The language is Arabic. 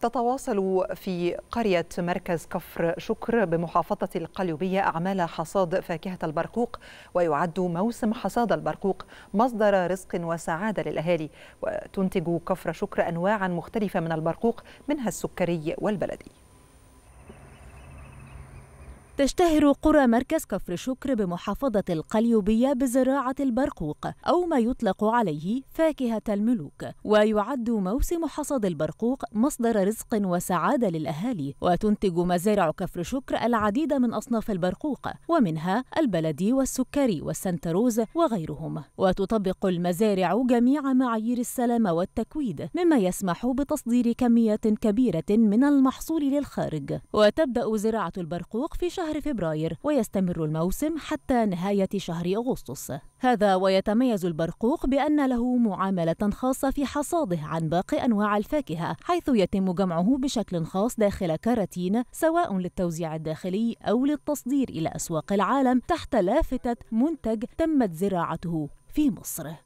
تتواصل في قرية مركز كفر شكر بمحافظة القليوبية أعمال حصاد فاكهة البرقوق ويعد موسم حصاد البرقوق مصدر رزق وسعادة للأهالي وتنتج كفر شكر أنواعا مختلفة من البرقوق منها السكري والبلدي تشتهر قرى مركز كفر شكر بمحافظة القليوبية بزراعة البرقوق أو ما يطلق عليه فاكهة الملوك ويعد موسم حصاد البرقوق مصدر رزق وسعادة للأهالي وتنتج مزارع كفر شكر العديد من أصناف البرقوق ومنها البلدي والسكري والسنتروز وغيرهم وتطبق المزارع جميع معايير السلامة والتكويد مما يسمح بتصدير كميات كبيرة من المحصول للخارج وتبدأ زراعة البرقوق في شهر شهر فبراير ويستمر الموسم حتى نهاية شهر أغسطس هذا ويتميز البرقوق بأن له معاملة خاصة في حصاده عن باقي أنواع الفاكهة حيث يتم جمعه بشكل خاص داخل كراتين سواء للتوزيع الداخلي أو للتصدير إلى أسواق العالم تحت لافتة منتج تمت زراعته في مصر